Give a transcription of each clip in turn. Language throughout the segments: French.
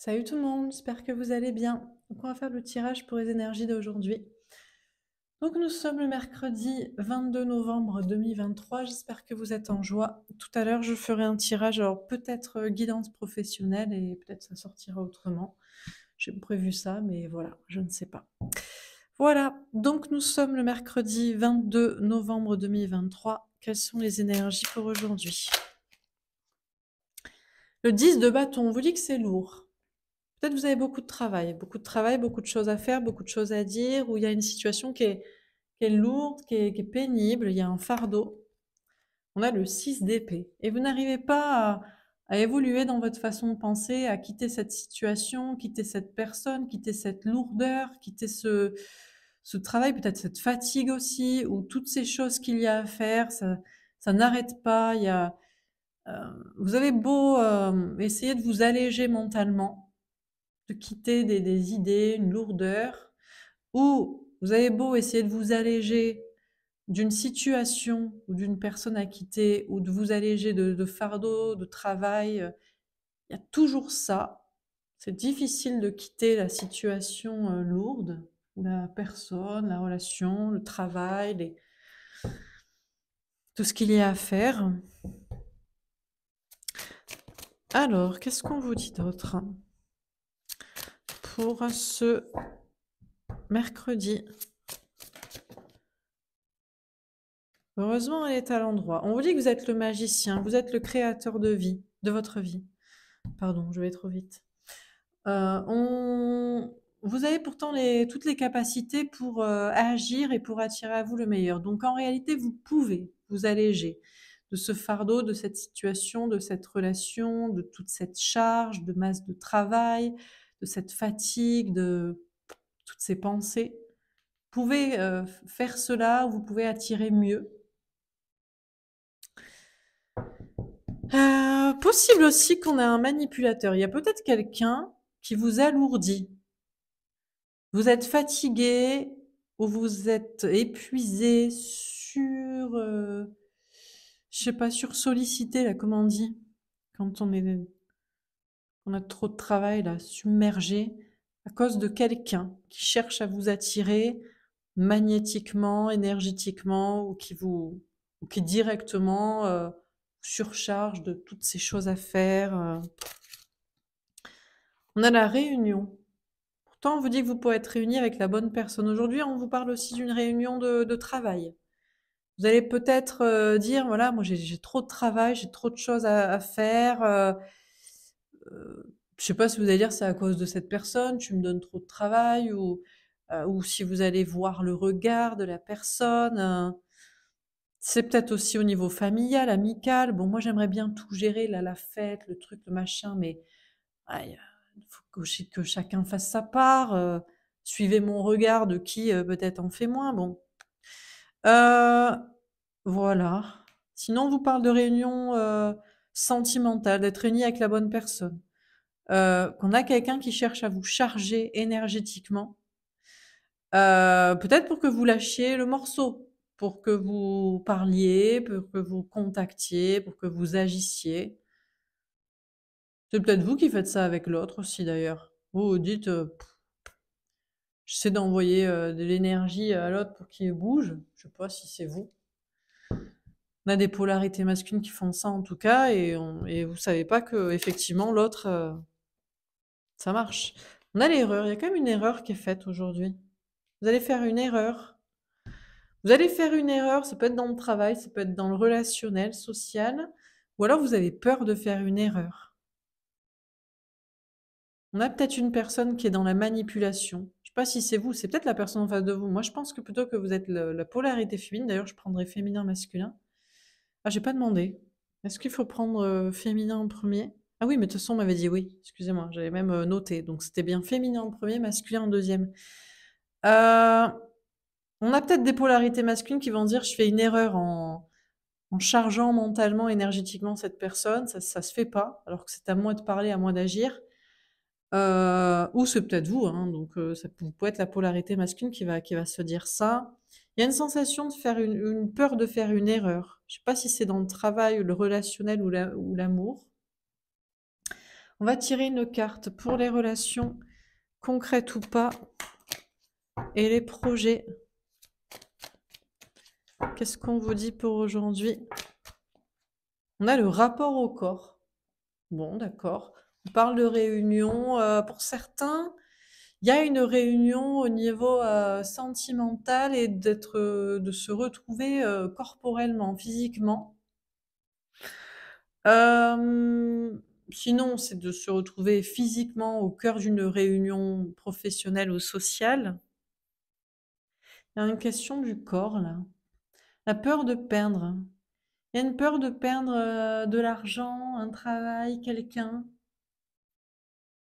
Salut tout le monde, j'espère que vous allez bien. on va faire le tirage pour les énergies d'aujourd'hui. Donc nous sommes le mercredi 22 novembre 2023, j'espère que vous êtes en joie. Tout à l'heure je ferai un tirage, alors peut-être euh, guidance professionnelle et peut-être ça sortira autrement. J'ai prévu ça, mais voilà, je ne sais pas. Voilà, donc nous sommes le mercredi 22 novembre 2023. Quelles sont les énergies pour aujourd'hui Le 10 de bâton, on vous dit que c'est lourd peut-être vous avez beaucoup de travail, beaucoup de travail, beaucoup de choses à faire, beaucoup de choses à dire, où il y a une situation qui est, qui est lourde, qui est, pénible, il y a un fardeau. On a le 6 d'épée. Et vous n'arrivez pas à, évoluer dans votre façon de penser, à quitter cette situation, quitter cette personne, quitter cette lourdeur, quitter ce, travail, peut-être cette fatigue aussi, ou toutes ces choses qu'il y a à faire, ça, n'arrête pas. Il euh, vous avez beau euh, essayer de vous alléger mentalement, de quitter des, idées, une lourdeur, ou vous avez beau essayer de vous alléger d'une situation ou d'une personne à quitter, ou de vous alléger de, fardeau, de travail, euh, il y a toujours ça. C'est difficile de quitter la situation euh, lourde, la personne, la relation, le travail, tout ce qu'il y a à faire. Alors, qu'est-ce qu'on vous dit d'autre pour ce mercredi. Heureusement, elle est à l'endroit. On vous dit que vous êtes le magicien, vous êtes le créateur de vie, de votre vie. Pardon, je vais trop vite. Euh, on... Vous avez pourtant toutes les capacités pour euh, agir et pour attirer à vous le meilleur. Donc en réalité, vous pouvez vous alléger de ce fardeau, de cette situation, de cette relation, de toute cette charge, de masse de travail, de cette fatigue, de toutes ces pensées. Vous pouvez euh, faire cela, vous pouvez attirer mieux. Euh, possible aussi qu'on a un manipulateur. Il y a peut-être quelqu'un qui vous alourdit. Vous êtes fatigué ou vous êtes épuisé, sur, Je euh, je sais pas, sur sollicité là, comment on dit, quand on est on a trop de travail là, submergé à cause de quelqu'un qui cherche à vous attirer magnétiquement, énergétiquement, ou qui vous, qui directement euh, surcharge de toutes ces choses à faire. Euh. On a la réunion. Pourtant, on vous dit que vous pouvez être réuni avec la bonne personne. Aujourd'hui, on vous parle aussi d'une réunion de, travail. Vous allez peut-être euh, dire, voilà, moi j'ai trop de travail, j'ai trop de choses à faire je sais pas si vous allez dire c'est à cause de cette personne, tu me donnes trop de travail, ou, euh, si vous allez voir le regard de la personne. Euh, c'est peut-être aussi au niveau familial, amical. Bon, moi j'aimerais bien tout gérer, là, la fête, le truc, le machin, mais il faut que, chacun fasse sa part. Euh, suivez mon regard de qui peut-être en fait moins. Bon. voilà. Sinon, on vous parle de réunion sentimentale, d'être uni avec la bonne personne, euh, qu'on a quelqu'un qui cherche à vous charger énergétiquement, euh, peut-être pour que vous lâchiez le morceau, pour que vous parliez, pour que vous contactiez, pour que vous agissiez. C'est peut-être vous qui faites ça avec l'autre aussi d'ailleurs. Vous dites, euh, j'essaie d'envoyer de l'énergie à l'autre pour qu'il bouge. Je ne sais pas si c'est vous on a des polarités masculines qui font ça en tout cas, et, vous ne vous savez pas que effectivement l'autre, euh, ça marche. On a l'erreur, il y a quand même une erreur qui est faite aujourd'hui. Vous allez faire une erreur. Vous allez faire une erreur, ça peut être dans le travail, ça peut être dans le relationnel, social, ou alors vous avez peur de faire une erreur. On a peut-être une personne qui est dans la manipulation. Je ne sais pas si c'est vous, c'est peut-être la personne en face de vous. Moi, je pense que plutôt que vous êtes la polarité féminine, d'ailleurs, je prendrai féminin-masculin ah, j'ai pas demandé. Est-ce qu'il faut prendre féminin en premier Ah oui, mais de toute façon, on m'avait dit oui. Excusez-moi, j'avais même noté. Donc, c'était bien féminin en premier, masculin en deuxième. Euh, on a peut-être des polarités masculines qui vont dire je fais une erreur en, chargeant mentalement, énergétiquement cette personne. Ça, ça se fait pas, alors que c'est à moi de parler, à moi d'agir. Euh, ou c'est peut-être vous, hein. donc ça, peut être la polarité masculine qui va, qui va se dire ça. Il y a une sensation de faire une, peur de faire une erreur. Je ne sais pas si c'est dans le travail, le relationnel ou l'amour. On va tirer une carte pour les relations concrètes ou pas et les projets. Qu'est-ce qu'on vous dit pour aujourd'hui On a le rapport au corps. Bon, d'accord. On parle de réunion. Euh, pour certains, il y a une réunion au niveau euh, sentimental et d'être, euh, de se retrouver euh, corporellement, physiquement. sinon, c'est de se retrouver physiquement au cœur d'une réunion professionnelle ou sociale. Il y a une question du corps là. La peur de perdre. Il y a une peur de perdre de l'argent, un travail, quelqu'un,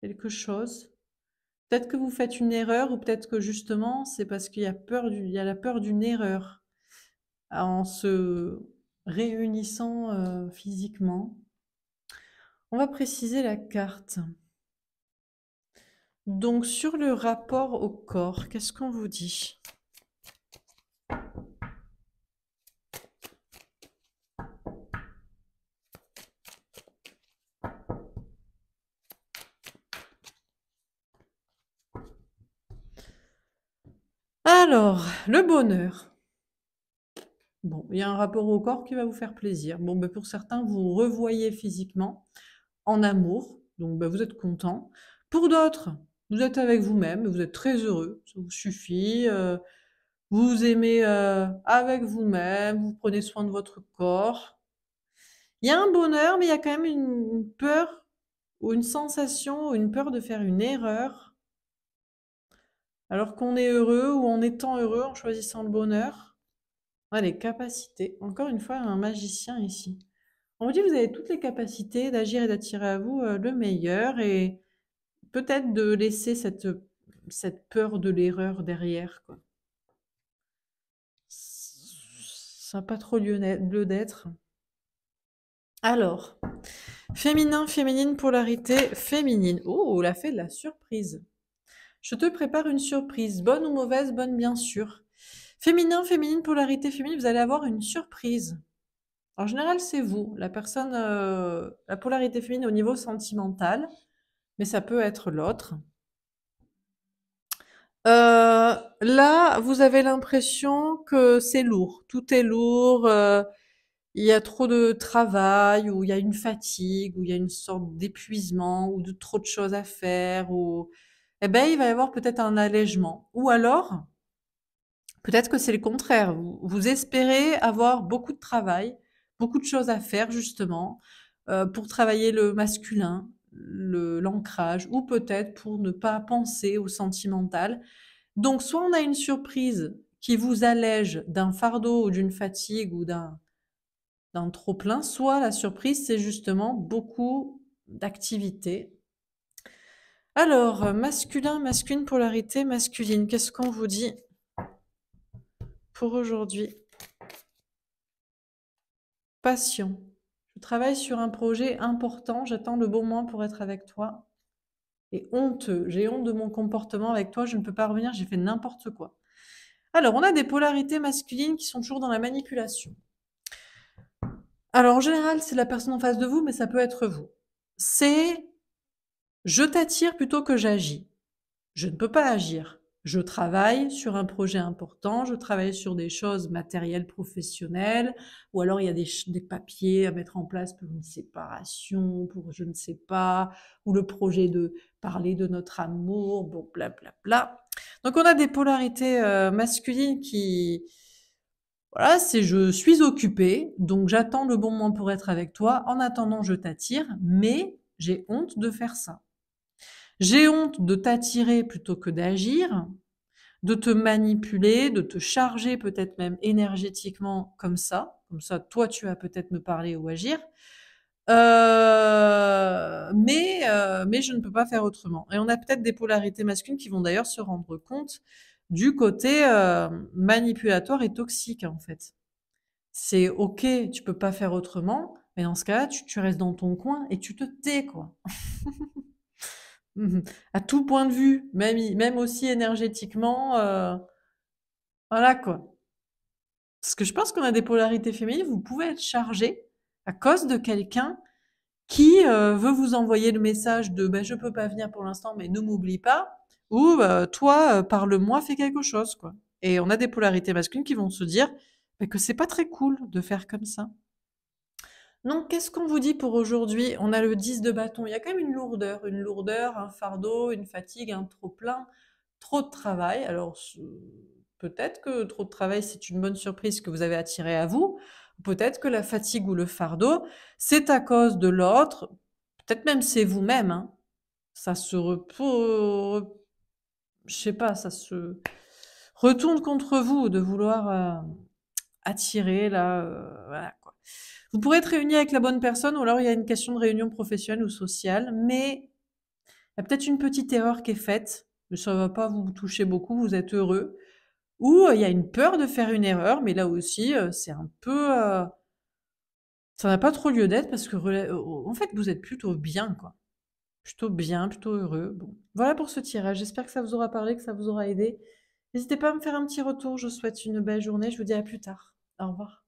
quelque chose. Peut-être que vous faites une erreur ou peut-être que justement c'est parce qu'il y a peur il y a la peur d'une erreur en se réunissant euh, physiquement. On va préciser la carte. Donc sur le rapport au corps, qu'est-ce qu'on vous dit Alors, le bonheur. Bon, il y a un rapport au corps qui va vous faire plaisir. Bon, ben, pour certains, vous revoyez physiquement en amour, donc ben, vous êtes content. Pour d'autres, vous êtes avec vous-même, vous êtes très heureux, ça vous suffit. Euh, vous aimez euh, avec vous-même, vous prenez soin de votre corps. Il y a un bonheur, mais il y a quand même une peur ou une sensation, une peur de faire une erreur alors qu'on est heureux ou en étant heureux, en choisissant le bonheur, les capacités. Encore une fois, un magicien ici. On vous dit, vous avez toutes les capacités d'agir et d'attirer à vous euh, le meilleur et peut-être de laisser cette, cette peur de l'erreur derrière. Quoi. Ça n'a pas trop lieu d'être. Alors, féminin, féminine, polarité, féminine. Oh, la fait de la surprise. Je te prépare une surprise, bonne ou mauvaise, bonne bien sûr. Féminin, féminine, polarité féminine, vous allez avoir une surprise. En général, c'est vous, la personne, euh, la polarité féminine au niveau sentimental, mais ça peut être l'autre. Euh, là, vous avez l'impression que c'est lourd, tout est lourd, euh, il y a trop de travail, ou il y a une fatigue, ou il y a une sorte d'épuisement, ou de trop de choses à faire, ou eh ben, il va y avoir peut-être un allègement. Ou alors, peut-être que c'est le contraire. Vous, espérez avoir beaucoup de travail, beaucoup de choses à faire, justement, euh, pour travailler le masculin, l'ancrage, ou peut-être pour ne pas penser au sentimental. Donc, soit on a une surprise qui vous allège d'un fardeau ou d'une fatigue ou d'un trop plein, soit la surprise, c'est justement beaucoup d'activités alors, euh, masculin, masculine, polarité, masculine. Qu'est-ce qu'on vous dit pour aujourd'hui Patient. Je travaille sur un projet important, j'attends le bon moment pour être avec toi. Et honteux, j'ai honte de mon comportement avec toi, je ne peux pas revenir, j'ai fait n'importe quoi. Alors, on a des polarités masculines qui sont toujours dans la manipulation. Alors, en général, c'est la personne en face de vous, mais ça peut être vous. C'est je t'attire plutôt que j'agis. Je ne peux pas agir. Je travaille sur un projet important, je travaille sur des choses matérielles, professionnelles, ou alors il y a des, papiers à mettre en place pour une séparation, pour je ne sais pas, ou le projet de parler de notre amour, bon, blablabla. Bla, bla. Donc on a des polarités euh, masculines qui, voilà, c'est je suis occupée, donc j'attends le bon moment pour être avec toi. En attendant, je t'attire, mais j'ai honte de faire ça. J'ai honte de t'attirer plutôt que d'agir, de te manipuler, de te charger peut-être même énergétiquement comme ça. Comme ça, toi, tu vas peut-être me parler ou agir. Euh, mais, euh, mais je ne peux pas faire autrement. Et on a peut-être des polarités masculines qui vont d'ailleurs se rendre compte du côté euh, manipulatoire et toxique, en fait. C'est OK, tu peux pas faire autrement, mais dans ce cas-là, tu, tu restes dans ton coin et tu te tais, quoi. Mmh à tout point de vue, même, aussi énergétiquement. Euh, voilà quoi. Parce que je pense qu'on a des polarités féminines, vous pouvez être chargé à cause de quelqu'un qui euh, veut vous envoyer le message de je bah, je peux pas venir pour l'instant, mais ne m'oublie pas, ou bah, toi, euh, parle-moi, fais quelque chose. quoi. Et on a des polarités masculines qui vont se dire bah, que c'est pas très cool de faire comme ça. Donc, qu'est-ce qu'on vous dit pour aujourd'hui On a le 10 de bâton. Il y a quand même une lourdeur, une lourdeur, un fardeau, une fatigue, un trop-plein, trop de travail. Alors, peut-être que trop de travail, c'est une bonne surprise que vous avez attiré à vous. Peut-être que la fatigue ou le fardeau, c'est à cause de l'autre. Peut-être même c'est vous-même. Hein. Ça se repose. Je sais pas, ça se retourne contre vous de vouloir euh, attirer là. Euh, voilà quoi. Vous pourrez être réunis avec la bonne personne ou alors il y a une question de réunion professionnelle ou sociale, mais il y a peut-être une petite erreur qui est faite, mais ça ne va pas vous toucher beaucoup, vous êtes heureux. Ou euh, il y a une peur de faire une erreur, mais là aussi, euh, c'est un peu... Euh, ça n'a pas trop lieu d'être parce que en fait, vous êtes plutôt bien, quoi. Plutôt bien, plutôt heureux. Bon. Voilà pour ce tirage. J'espère que ça vous aura parlé, que ça vous aura aidé. N'hésitez pas à me faire un petit retour. Je vous souhaite une belle journée. Je vous dis à plus tard. Au revoir.